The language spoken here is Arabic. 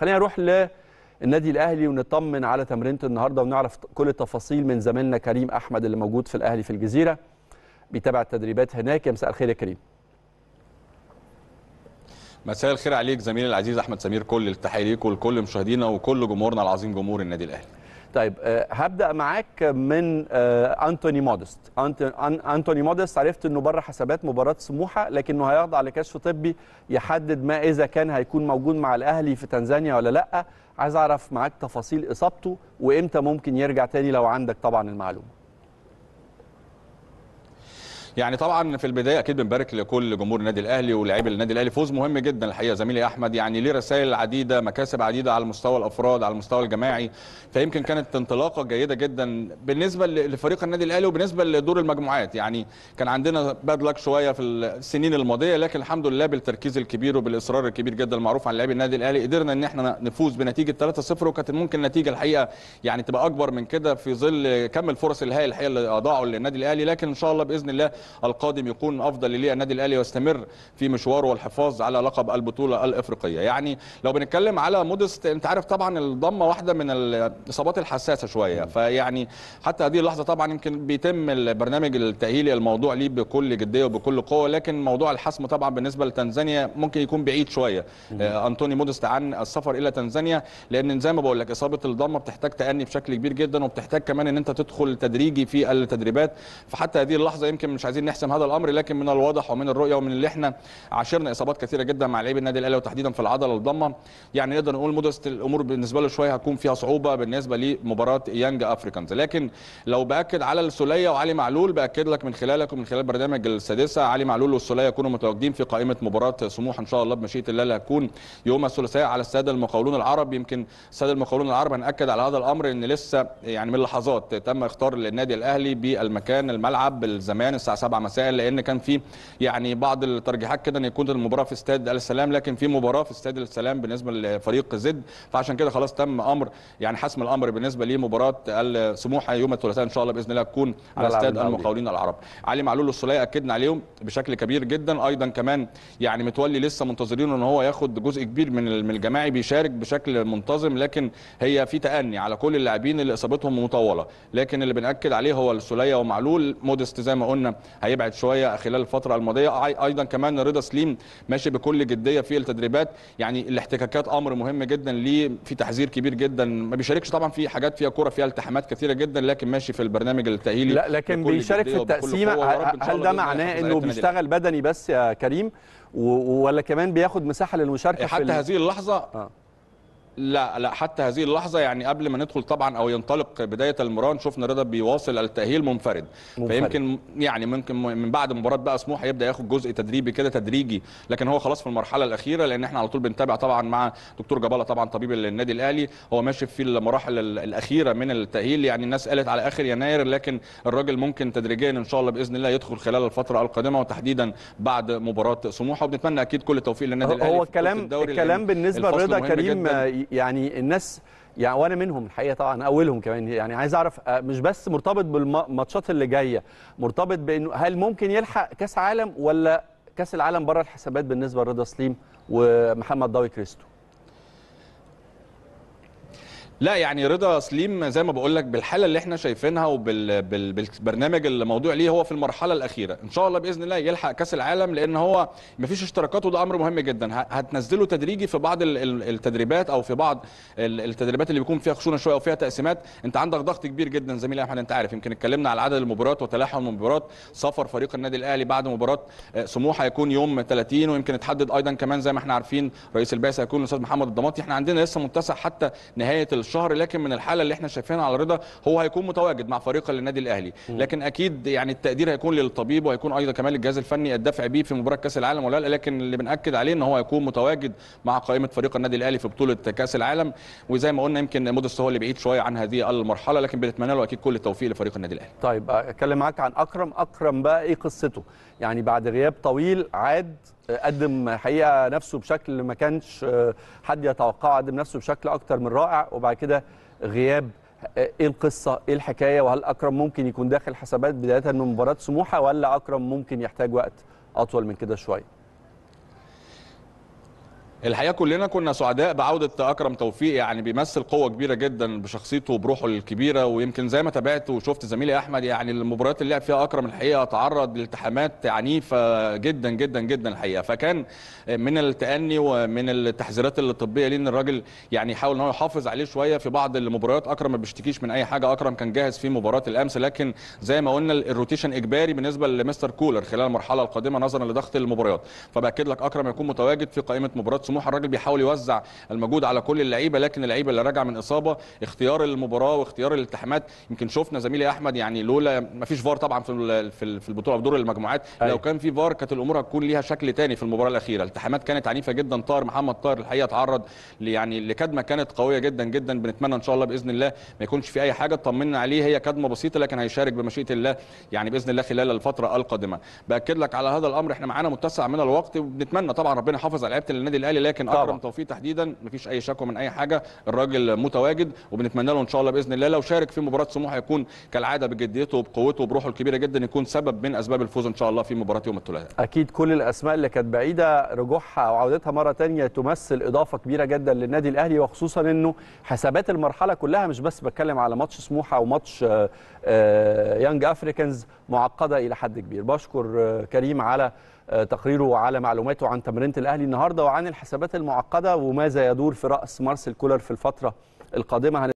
خلينا نروح للنادي الاهلي ونطمن على تمرينه النهارده ونعرف كل التفاصيل من زميلنا كريم احمد اللي موجود في الاهلي في الجزيره بيتابع التدريبات هناك يا مساء الخير يا كريم مساء الخير عليك زميلي العزيز احمد سمير كل التحيه ليك ولكل مشاهدينا وكل جمهورنا العظيم جمهور النادي الاهلي طيب آه، هبدا معاك من آه، انتوني مودست انتوني مودست عرفت انه بره حسابات مباراه سموحه لكنه هيخضع لكشف طبي يحدد ما اذا كان هيكون موجود مع الاهلي في تنزانيا ولا لا عايز اعرف معاك تفاصيل اصابته وامتى ممكن يرجع تاني لو عندك طبعا المعلومه يعني طبعا في البدايه اكيد بنبارك لكل جمهور النادي الاهلي ولاعيبه النادي الاهلي فوز مهم جدا الحقيقه زميلي احمد يعني ليه رسائل عديده مكاسب عديده على مستوى الافراد على المستوى الجماعي فيمكن كانت انطلاقه جيده جدا بالنسبه لفريق النادي الاهلي وبالنسبه لدور المجموعات يعني كان عندنا باد لك شويه في السنين الماضيه لكن الحمد لله بالتركيز الكبير وبالاصرار الكبير جدا المعروف عن لاعبي النادي الاهلي قدرنا ان احنا نفوز بنتيجه 3-0 وكانت ممكن النتيجه الحقيقه يعني تبقى اكبر من كده في ظل كم الفرص الهائله الحقيقه اللي اضاعوا للنادي الاهلي لكن ان شاء الله باذن الله القادم يكون افضل للنادي النادي الاهلي ويستمر في مشواره والحفاظ على لقب البطوله الافريقيه يعني لو بنتكلم على مودست انت عارف طبعا الضمه واحده من الاصابات الحساسه شويه فيعني حتى هذه اللحظه طبعا يمكن بيتم البرنامج التاهيلي الموضوع ليه بكل جديه وبكل قوه لكن موضوع الحسم طبعا بالنسبه لتنزانيا ممكن يكون بعيد شويه آه، انطوني مودست عن السفر الى تنزانيا لان زي ما بقول لك اصابه الضمه بتحتاج تاني بشكل كبير جدا وبتحتاج كمان ان انت تدخل تدريجي في التدريبات فحتى هذه اللحظه يمكن مش عايزين عايزين نحسم هذا الامر لكن من الواضح ومن الرؤيه ومن اللي احنا عاشرنا اصابات كثيره جدا مع لعيبه النادي الاهلي وتحديدا في العضله الضمه يعني نقدر نقول مدرسه الامور بالنسبه له شويه هتكون فيها صعوبه بالنسبه لمباراه يانج افريكانز لكن لو باكد على السوليه وعلي معلول باكد لك من خلالك ومن خلال برنامج السادسه علي معلول والسوليه يكونوا متواجدين في قائمه مباراه سموح ان شاء الله بمشيئه الله اللي هتكون يوم الثلاثاء على استاد المقاولون العرب يمكن استاد المقاولون العرب هناكد على هذا الامر ان لسه يعني من لحظات تم اختار للنادي الاهلي بالمكان الملعب بالزمان الساعه سبع مساء لان كان في يعني بعض الترجيحات كده ان يكون المباراه في استاد السلام لكن في مباراه في استاد السلام بالنسبه لفريق زد فعشان كده خلاص تم امر يعني حسم الامر بالنسبه لمباراه السموحه يوم الثلاثاء ان شاء الله باذن الله تكون على استاد المقاولين العرب علي معلول السليه اكدنا عليهم بشكل كبير جدا ايضا كمان يعني متولي لسه منتظرين ان هو ياخد جزء كبير من من الجماعي بيشارك بشكل منتظم لكن هي في تأني على كل اللاعبين اللي اصابتهم مطوله لكن اللي بنأكد عليه هو السليه ومعلول مودست زي ما قلنا هيبعد شويه خلال الفتره الماضيه ايضا كمان رضا سليم ماشي بكل جديه في التدريبات يعني الاحتكاكات امر مهم جدا ليه في تحذير كبير جدا ما بيشاركش طبعا في حاجات فيها كوره فيها التحامات كثيره جدا لكن ماشي في البرنامج التاهيلي لا لكن بيشارك في التقسيمه هل ده معناه انه بيشتغل بدني بس يا كريم ولا كمان بياخد مساحه للمشاركه حتى هذه اللحظه آه. لا لا حتى هذه اللحظة يعني قبل ما ندخل طبعا أو ينطلق بداية المران شفنا رضا بيواصل التأهيل منفرد, منفرد. فيمكن يعني ممكن من بعد مباراة بقى سموحة يبدأ ياخد جزء تدريبي كده تدريجي لكن هو خلاص في المرحلة الأخيرة لأن احنا على طول بنتابع طبعا مع دكتور جبالة طبعا طبيب النادي الأهلي هو ماشي في المراحل الأخيرة من التأهيل يعني الناس قالت على آخر يناير لكن الراجل ممكن تدريجيا إن شاء الله بإذن الله يدخل خلال الفترة القادمة وتحديدا بعد مباراة سموحة وبنتمنى أكيد كل التوفيق للنادي الأهلي هو الكلام الكلام بالنسبة لرضا كريم يعني الناس يعني وانا منهم الحقيقه طبعا اولهم كمان يعني عايز اعرف آه، مش بس مرتبط بالماتشات اللي جايه مرتبط بانه هل ممكن يلحق كاس عالم ولا كاس العالم بره الحسابات بالنسبه لرضا سليم ومحمد ضوي كريستو لا يعني رضا سليم زي ما بقول لك بالحاله اللي احنا شايفينها وبالبرنامج الموضوع ليه هو في المرحله الاخيره ان شاء الله باذن الله يلحق كاس العالم لان هو مفيش اشتراكات وده امر مهم جدا هتنزله تدريجي في بعض التدريبات او في بعض التدريبات اللي بيكون فيها خشونه شويه او فيها تقسيمات انت عندك ضغط كبير جدا زميلي احمد انت عارف يمكن اتكلمنا على عدد المباريات وتلاحم المباريات سفر فريق النادي الاهلي بعد مباراه آه، سموحه هيكون يوم 30 ويمكن اتحدد ايضا كمان زي ما احنا عارفين رئيس البعثه هيكون الاستاذ محمد الضماطي احنا عندنا لسه متسع حتى نهايه الشهر لكن من الحاله اللي احنا شايفينها على رضا هو هيكون متواجد مع فريق النادي الاهلي لكن اكيد يعني التقدير هيكون للطبيب وهيكون ايضا كمان للجهاز الفني الدافع بيه في مباراه كاس العالم ولا لا لكن اللي بناكد عليه ان هو هيكون متواجد مع قائمه فريق النادي الاهلي في بطوله كاس العالم وزي ما قلنا يمكن مودست هو اللي بعيد شويه عن هذه المرحله لكن بنتمنى له اكيد كل التوفيق لفريق النادي الاهلي طيب اتكلم معاك عن اكرم اكرم بقى ايه قصته يعني بعد غياب طويل عاد قدم حقيقه نفسه بشكل ما كانش آه، حد يتوقعه قدم نفسه بشكل اكتر من رائع وبعد كده غياب آه، ايه القصه ايه الحكايه وهل اكرم ممكن يكون داخل حسابات بدايه من مباراه سموحه ولا اكرم ممكن يحتاج وقت اطول من كده شويه الحقيقه كلنا كنا سعداء بعوده اكرم توفيق يعني بيمثل قوه كبيره جدا بشخصيته وبروحه الكبيره ويمكن زي ما تابعت وشفت زميلي احمد يعني المباريات اللي لعب فيها اكرم الحقيقه تعرض لالتحامات عنيفه جدا جدا جدا الحقيقه فكان من التاني ومن التحذيرات الطبيه ليه ان الراجل يعني يحاول ان هو يحافظ عليه شويه في بعض المباريات اكرم ما بيشتكيش من اي حاجه اكرم كان جاهز في مباراه الامس لكن زي ما قلنا الروتيشن اجباري بالنسبه لمستر كولر خلال المرحله القادمه نظرا لضغط المباريات فباكد لك اكرم يكون متواجد في قائمه مباراه سموح الراجل بيحاول يوزع المجهود على كل اللعيبه لكن اللعيبه اللي راجعه من اصابه اختيار المباراه واختيار الالتحامات يمكن شفنا زميلي احمد يعني لولا ما فيش فار طبعا في في البطوله في دور المجموعات أي. أيوة. لو كان في فار كانت الامور هتكون ليها شكل تاني في المباراه الاخيره الالتحامات كانت عنيفه جدا طاهر محمد طاهر الحقيقه اتعرض يعني لكدمه كانت قويه جدا جدا بنتمنى ان شاء الله باذن الله ما يكونش في اي حاجه طمنا عليه هي كدمه بسيطه لكن هيشارك بمشيئه الله يعني باذن الله خلال الفتره القادمه باكد لك على هذا الامر احنا معانا متسع من الوقت وبنتمنى طبعا ربنا يحافظ على لعيبه النادي الاهلي الاهلي لكن اكرم توفيق تحديدا مفيش اي شكوى من اي حاجه الراجل متواجد وبنتمنى له ان شاء الله باذن الله لو شارك في مباراه سموحه يكون كالعاده بجديته وبقوته وبروحه الكبيره جدا يكون سبب من اسباب الفوز ان شاء الله في مباراه يوم الثلاثاء اكيد كل الاسماء اللي كانت بعيده رجوعها او عودتها مره ثانيه تمثل اضافه كبيره جدا للنادي الاهلي وخصوصا انه حسابات المرحله كلها مش بس بتكلم على ماتش سموحه وماتش يانج افريكانز معقده الى حد كبير بشكر آه، كريم على آه، تقريره على معلوماته عن تمرينه الاهلي النهارده وعن الحسابات المعقده وماذا يدور في راس مارسيل كولر في الفتره القادمه